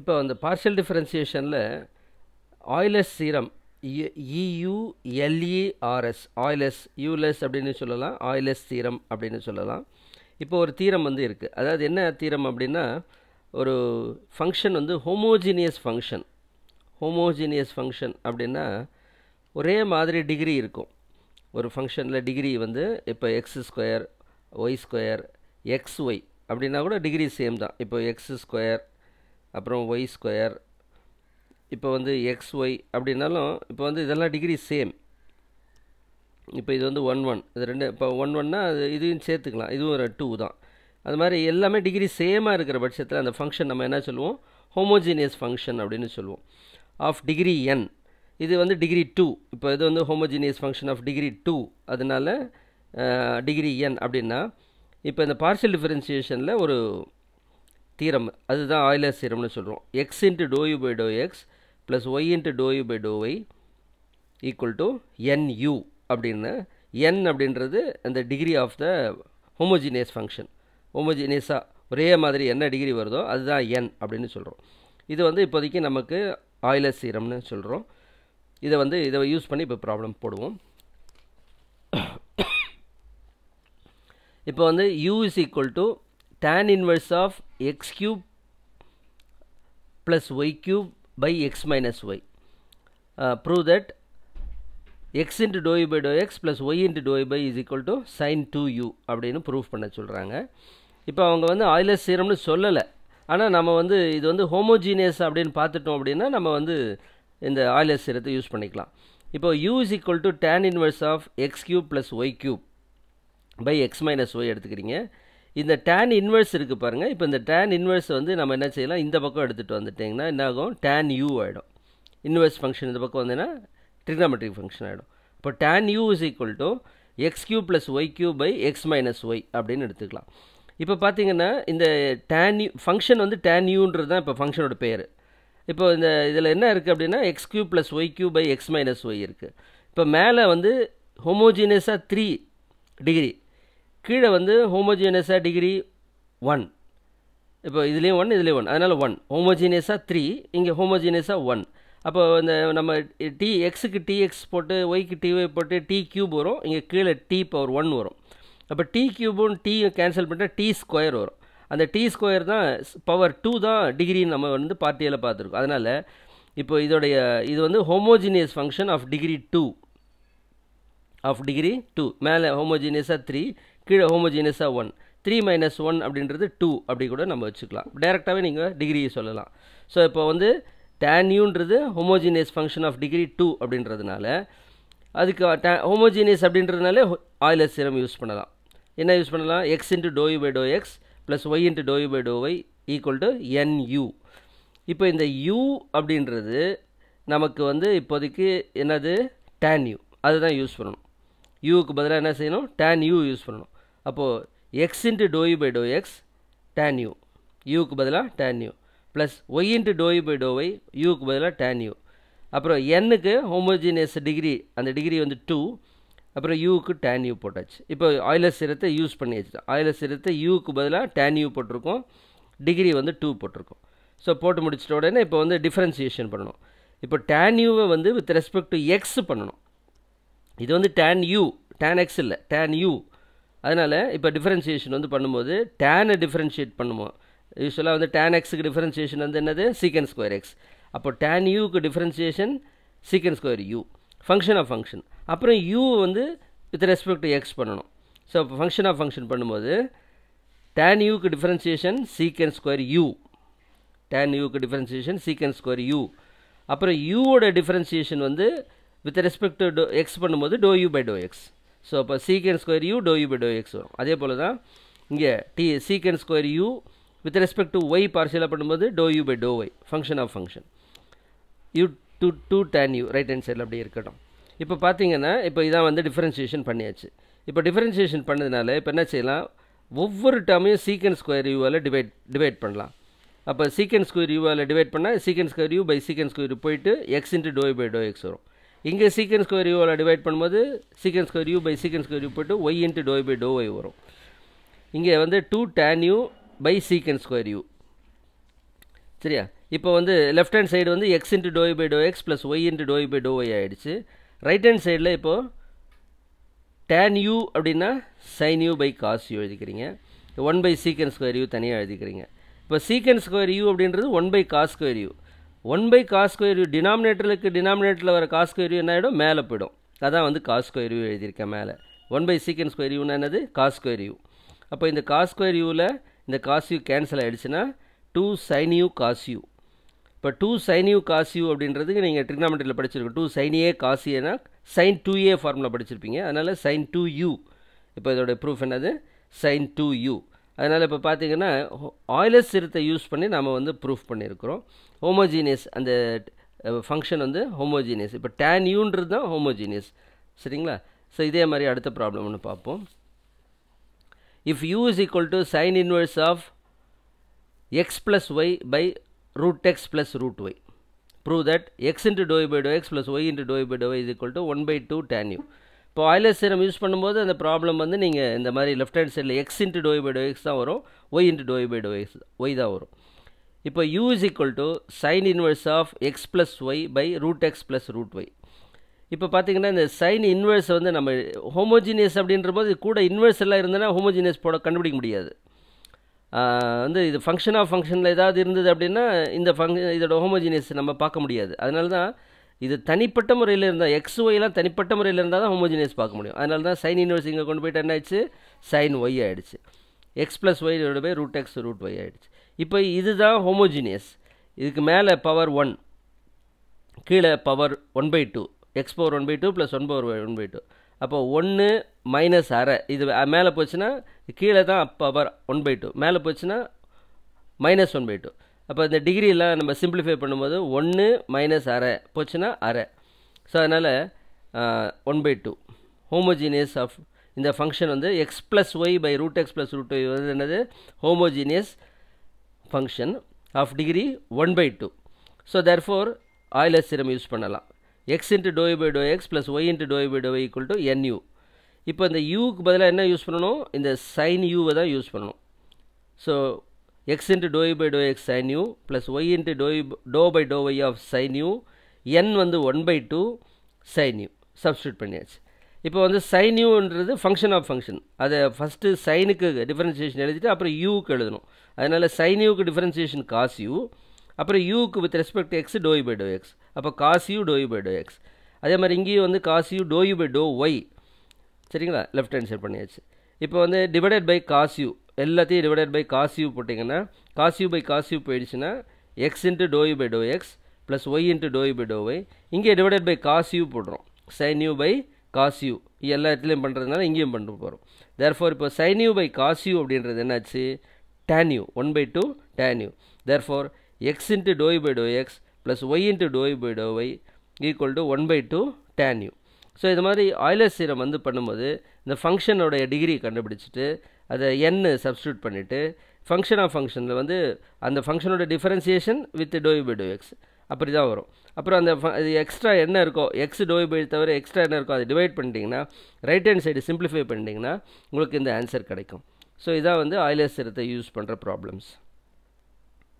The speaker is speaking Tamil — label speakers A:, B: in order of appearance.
A: இப்போ அந்த பார்ஷியல் டிஃப்ரென்சியேஷனில் ஆயிலஸ் சீரம் இயுஎல்இஆர்எஸ் ஆயிலஸ் யூலெஸ் அப்படின்னு சொல்லலாம் ஆயிலஸ் தீரம் அப்படின்னு சொல்லலாம் இப்போ ஒரு தீரம் வந்து இருக்குது அதாவது என்ன தீரம் அப்படின்னா ஒரு ஃபங்க்ஷன் வந்து ஹோமோஜீனியஸ் ஃபங்க்ஷன் ஹோமோஜீனியஸ் ஃபங்க்ஷன் அப்படின்னா ஒரே மாதிரி டிகிரி இருக்கும் ஒரு ஃபங்க்ஷனில் டிகிரி வந்து இப்போ x square y square x y அப்படின்னா கூட டிகிரி சேம் தான் இப்போ எக்ஸ் ஸ்கொயர் அப்புறம் ஒய் ஸ்கொயர் இப்போ வந்து எக்ஸ் ஒய் அப்படின்னாலும் இப்போ வந்து இதெல்லாம் டிகிரி சேம் இப்போ இது வந்து ஒன் ஒன் இது ரெண்டு இப்போ ஒன் ஒன்னா அது இதையும் சேர்த்துக்கலாம் இதுவும் ஒரு டூ தான் அது மாதிரி எல்லாமே டிகிரி சேமாக இருக்கிற பட்சத்தில் அந்த ஃபங்க்ஷன் நம்ம என்ன சொல்லுவோம் ஹோமோஜீனியஸ் ஃபங்க்ஷன் அப்படின்னு சொல்லுவோம் ஆஃப் டிகிரி என் இது வந்து டிகிரி டூ இப்போ இது வந்து homogeneous function of degree two அதனால் டிகிரி என் அப்படின்னா இப்போ இந்த பார்சியல் டிஃப்ரென்சியேஷனில் ஒரு தீரம் அதுதான் ஆயிலர் சீரம்னு சொல்கிறோம் x into dou u by dou x plus y into dou u by dou y equal to n u அப்படின்னு என் அப்படின்றது அந்த degree of the homogeneous function ஹோமோஜினியஸாக ஒரே மாதிரி என்ன டிகிரி வருதோ அதுதான் என் அப்படின்னு சொல்கிறோம் இது வந்து இப்போதைக்கு நமக்கு ஆயிலர் சீரம்னு சொல்கிறோம் இதை வந்து இதை யூஸ் பண்ணி இப்போ ப்ராப்ளம் போடுவோம் இப்போ வந்து u is equal to tan inverse of x cube plus y cube by x minus y. Uh, prove that x into dou u by dou x plus y into dou u by is equal to அப்படின்னு ப்ரூஃப் பண்ண சொல்கிறாங்க இப்போ அவங்க வந்து ஆயிலஸ் சீரம்னு சொல்லலை ஆனால் நம்ம வந்து இது வந்து ஹோமோஜீனியஸ் அப்படின்னு பார்த்துட்டோம் அப்படின்னா நம்ம வந்து இந்த ஆயிலஸ் சீரத்தை யூஸ் பண்ணிக்கலாம் இப்போ u is equal to tan inverse of x cube plus y cube by x minus y எடுத்துக்கிறீங்க இந்த டேன் இன்வெர்ஸ் இருக்குது பாருங்கள் இப்போ இந்த டேன் இன்வெர்ஸ் வந்து நம்ம என்ன செய்யலாம் இந்த பக்கம் எடுத்துகிட்டு வந்துட்டிங்கன்னா என்ன ஆகும் டேன் யூ ஆகிடும் இன்வெர்ஸ் ஃபங்க்ஷன் இந்த பக்கம் வந்தீங்கன்னா ட்ரிக்னாமெட்ரிக் ஃபங்க்ஷன் ஆகிடும் இப்போ tan u is equal to x cube plus y cube by x minus y அப்படின்னு எடுத்துக்கலாம் இப்போ பார்த்தீங்கன்னா இந்த டேன் யூ ஃபங்க்ஷன் வந்து டேன் யூன்றது தான் இப்போ ஃபங்க்ஷனோட பேர் இப்போ இந்த இதில் என்ன இருக்குது அப்படின்னா x cube plus y cube by x minus y இருக்குது இப்போ மேலே வந்து ஹோமோஜினியஸாக த்ரீ டிகிரி கீழே வந்து ஹோமோஜினியஸாக டிகிரி ஒன் இப்போ இதுலேயும் ஒன் இதுலேயும் ஒன் அதனால் ஒன் ஹோமோஜீனியஸாக த்ரீ இங்கே ஹோமோஜீனியஸாக ஒன் அப்போ இந்த நம்ம டி எக்ஸுக்கு டிஎக்ஸ் போட்டு ஒய்க்கு டிஒய் போட்டு டி க்யூப் வரும் இங்கே கீழே டி பவர் ஒன் வரும் அப்போ டி க்யூபும் டி கேன்சல் பண்ணால் டி ஸ்கொயர் வரும் அந்த டி ஸ்கொயர் தான் பவர் டூ தான் டிகிரின்னு நம்ம வந்து பார்ட்டியில் பார்த்துருக்கோம் அதனால் இப்போ இதோடைய இது வந்து homogeneous function of degree two of degree two மேலே ஹோமோஜீனியஸாக த்ரீ கீழே ஹோமோஜீனியஸாக ஒன் த்ரீ மைனஸ் ஒன் அப்படின்றது டூ அப்படி கூட நம்ம வச்சுக்கலாம் டைரெக்டாகவே நீங்கள் டிகிரியை சொல்லலாம் ஸோ இப்போ வந்து டேன் யூன்றது homogeneous function of degree two அப்படின்றதுனால அதுக்கு ஹோமோஜினியஸ் ஹோமோஜீனியஸ் அப்படின்றதுனால ஆயிலர் சீரம் யூஸ் பண்ணலாம் என்ன யூஸ் பண்ணலாம் x into dou u by dou x plus y into dou u by dou y equal to n u இப்போ இந்த யூ அப்படின்றது நமக்கு வந்து இப்போதைக்கு என்னது டேன் யூ அதுதான் யூஸ் பண்ணணும் யூவுக்கு பதிலாக என்ன செய்யணும் டேன் யூ யூஸ் பண்ணணும் அப்போது x into dou u by dou x tan u யூக்கு பதிலாக tan u plus y into dou u by டோவை யூக்கு பதிலாக டேன் யூ அப்புறம் என்னுக்கு ஹோமோஜினியஸ் டிகிரி அந்த டிகிரி வந்து டூ அப்புறம் யூக்கு டேன் யூ போட்டாச்சு இப்போ ஆயிலர் சிரத்தை யூஸ் பண்ணி வச்சுட்டோம் ஆயிலர் சிரத்தை யூக்கு பதிலாக டேன் யூ போட்டிருக்கோம் டிகிரி வந்து டூ போட்டிருக்கோம் ஸோ போட்டு முடிச்சிட்ட உடனே இப்போ வந்து டிஃப்ரென்சியேஷன் பண்ணணும் இப்போ டேன் யூவை வந்து வித் ரெஸ்பெக்ட் டு எக்ஸ் பண்ணணும் இது வந்து டேன் யூ டேன் எக்ஸ் இல்லை டேன் யூ அதனால் இப்போ டிஃப்ரென்சியேஷன் வந்து பண்ணும்போது டேனை டிஃப்ரென்ஷியேட் பண்ணுவோம் யூஸ்வலாக வந்து டேன் எக்ஸுக்கு டிஃப்ரென்சியேஷன் வந்து என்னது சீக்கன் ஸ்கொயர் எக்ஸ் அப்போ டேன் யூக்கு differentiation secant square u function of function அப்புறம் யூ வந்து வித் ரெஸ்பெக்ட் டு எக்ஸ் பண்ணணும் ஸோ இப்போ ஃபங்க்ஷன் ஆஃப் ஃபங்க்ஷன் பண்ணும்போது டேன் யூக்கு differentiation secant square u tan யூக்கு டிஃப்ரென்சியேஷன் சீக்கன் ஸ்கொயர் யூ அப்புறம் யூவோட டிஃப்ரென்சியேஷன் வந்து வித் ரெஸ்பெக்ட் டு எக்ஸ் பண்ணும்போது dou u by dou x so அப்போ secant square u dou u by dou x வரும் அதே போல் தான் இங்கே d secant square u with respect to y பார்சியலாக பண்ணும்போது dou u by dou y function of function u to two tan u right hand சைடில் அப்படி இருக்கட்டும் இப்போ பார்த்தீங்கன்னா இப்போ இதான் வந்து டிஃப்ரென்சியேஷன் பண்ணியாச்சு இப்போ டிஃப்ரென்சியேஷன் பண்ணதுனால இப்போ என்ன செய்யலாம் ஒவ்வொரு டேர்மையும் சீக்கன் ஸ்கொயர் யூவால் டிவைட் டிவைட் பண்ணலாம் அப்போ சீக்கன் ஸ்கொயர் யூவால் டிவைட் பண்ணால் secant square u by secant square போயிட்டு x into dou by dou x வரும் இங்கே சீக்கன் ஸ்கொயர் யூவில் டிவைட் பண்ணும்போது secant square u by secant square u போட்டு y into dou by dou y வரும் இங்கே வந்து two tan u by secant square u சரியா இப்போ வந்து லெஃப்ட் ஹேண்ட் சைடு வந்து x into dou u by dou x plus y into dou u by dou y ஆகிடுச்சு ரைட் ஹேண்ட் சைடில் இப்போது டேன் யூ அப்படின்னா sine u by cos u எழுதிக்கிறீங்க one by secant square u தனியாக எழுதிக்கிறீங்க இப்போ சீக்கன் ஸ்கொயர் யூ அப்படின்றது one by cos square u one by cos square டினாமினேட்டருக்கு டினாமினேட்டரில் வர காஸ் ஸ்கொயர் என்ன ஆகிடும் மேலே போயிடும் அதான் வந்து காஸ் ஸ்கொயர் எழுதியிருக்கேன் மேலே ஒன் பை சீக்கன் ஸ்கொயர் யூனா என்னது காஸ் யூ அப்போ இந்த காஸ் யூவில் இந்த காஸ்யூ கேன்சல் ஆகிடுச்சுன்னா டூ சைன் யூ காஸ் இப்போ டூ சைன் யூ காஸ் அப்படின்றது அப்படின்றதுக்கு நீங்கள் ட்ரிக்னாமெட்ரியில் படிச்சிருக்கோம் two sine A cos sine two A formula படிச்சிருப்பீங்க அதனால் சைன் டூ யூ இப்போ இதோடய ப்ரூஃப் என்னது சைன் டூ யூ அதனால் இப்போ பார்த்திங்கன்னா ஆயிலஸ் சிறுத்தை யூஸ் பண்ணி நாம் வந்து ப்ரூஃப் பண்ணியிருக்கிறோம் ஹோமோஜீனியஸ் அந்த ஃபங்க்ஷன் வந்து ஹோமோஜீனியஸ் இப்போ டேன் யூன்றது தான் ஹோமோஜீனியஸ் சரிங்களா ஸோ இதே மாதிரி அடுத்த ப்ராப்ளம் ஒன்று பார்ப்போம் if u is equal to sine inverse of x plus y by root x plus root y prove that x into dou u by dou x plus y into dou u by dou is equal to one by two tan u இப்போ ஆயிலர் சீரம் யூஸ் பண்ணும்போது அந்த ப்ராப்ளம் வந்து நீங்கள் இந்த மாதிரி லெஃப்ட் ஹேண்ட் சைடில் x into dou u by dou x தான் வரும் y into dou u by dou X y தான் வரும் இப்போ u is equal to sine inverse of x plus y by root x plus root y இப்போ பார்த்தீங்கன்னா இந்த சைன் இன்வெர்ஸ் வந்து நம்ம ஹோமோஜினியஸ் அப்படின்ற போது கூட இன்வெர்ஸ் எல்லாம் இருந்ததுன்னா ஹோமோஜினியஸ் போட கண்டுபிடிக்க முடியாது வந்து இது ஃபங்க்ஷன் ஆஃப் ஃபங்க்ஷனில் ஏதாவது இருந்தது அப்படின்னா இந்த ஃபங்க் இதோட ஹோமோஜினியஸ் நம்ம பார்க்க முடியாது அதனால தான் இது தனிப்பட்ட முறையில் இருந்தால் எக்ஸ் ஒய்லாம் தனிப்பட்ட முறையில் இருந்தால் தான் ஹோமோஜினியஸ் பார்க்க முடியும் அதனால தான் சைன் இன்வர்ஸ் இங்கே கொண்டு போய்ட்டு என்ன ஆயிடுச்சு சைன் ஒய் ஆகிடுச்சு x plus y divide by root x root y ஆகிடுச்சு இப்போ இதுதான் ஹோமோஜினியஸ் இதுக்கு மேலே பவர் ஒன் கீழே power one by two x power one by two plus one power one by two அப்போ ஒன்று மைனஸ் அரை இது மேலே போச்சுன்னா கீழே தான் பவர் ஒன் பை டூ மேலே போச்சுன்னா மைனஸ் ஒன் பை டூ அப்போ இந்த டிகிரியெலாம் நம்ம சிம்பிளிஃபை பண்ணும்போது ஒன்று மைனஸ் அரை போச்சுன்னா அரை ஸோ அதனால் one by two homogeneous of இந்த ஃபங்க்ஷன் வந்து x plus y by root x plus root y வந்து என்னது homogeneous function of degree one by two so therefore Euler theorem use பண்ணலாம் x into dou u by dou x plus y into dou u by dou equal to n u இப்போ இந்த யூக்கு பதிலாக என்ன யூஸ் பண்ணணும் இந்த சைன் யூவை தான் யூஸ் பண்ணணும் so x into dou u by dou x sin u plus y into dou, u, dou by dou y of sin u n வந்து one by two sine u substitute பண்ணியாச்சு இப்போ வந்து சைன் யூன்றது ஃபங்க்ஷன் ஆஃப் ஃபங்க்ஷன் அதை ஃபஸ்ட்டு சைனுக்கு டிஃபரன்சியேஷன் எழுதிட்டு அப்புறம் யூக்கு எழுதணும் அதனால் சைன் uக்கு டிஃபரன்சியேஷன் காஸ் யூ அப்புறம் யூக்கு with respect x dou u by dou x அப்போ cos u dou u by dou x அதே மாதிரி இங்கேயும் வந்து cos u dou u by dou y சரிங்களா லெஃப்ட் ஹேண்ட் சைட் பண்ணியாச்சு இப்போ வந்து டிவைடட் பை காசியூ எல்லாத்தையும் டிவைடட் பை காசியூ போட்டிங்கன்னா காசியூ பை காசியூ போயிடுச்சுன்னா x into dou u by dou x plus y into dou u by dou y இங்கே டிவைடட் பை காசியூ போடுறோம் சைன்யூ பை காசியூ எல்லா இடத்துலையும் பண்ணுறதுனால இங்கேயும் பண்ணிட்டு போகிறோம் தேர்ஃபோர் இப்போ சைன்யூ பை காசியூ அப்படின்றது என்னாச்சு tan u one by two tan u therefore x into dou u by dou x plus y into dou u by dou y equal to one by two tan u so இது மாதிரி ஆயிலர் சீரம் வந்து பண்ணும்போது இந்த ஃபங்க்ஷனோடைய டிகிரி கண்டுபிடிச்சிட்டு அதை என்னு சப்ஸ்டியூட் பண்ணிவிட்டு ஃபங்க்ஷன் ஆஃப் ஃபங்க்ஷனில் வந்து அந்த ஃபங்க்ஷனோட differentiation with dou u by dou x அப்படி தான் வரும் அப்புறம் அந்த இது எக்ஸ்ட்ரா என்ன இருக்கோ எக்ஸ் டோய் பை தவிர எக்ஸ்ட்ரா என்ன இருக்கோ அதை டிவைட் பண்ணிட்டீங்கன்னா ரைட் ஹேண்ட் சைடு சிம்பிளிஃபை பண்ணிட்டீங்கன்னா உங்களுக்கு இந்த ஆன்சர் கிடைக்கும் ஸோ இதான் வந்து ஆயிலர் சிரத்தை யூஸ் பண்ணுற ப்ராப்ளம்ஸ்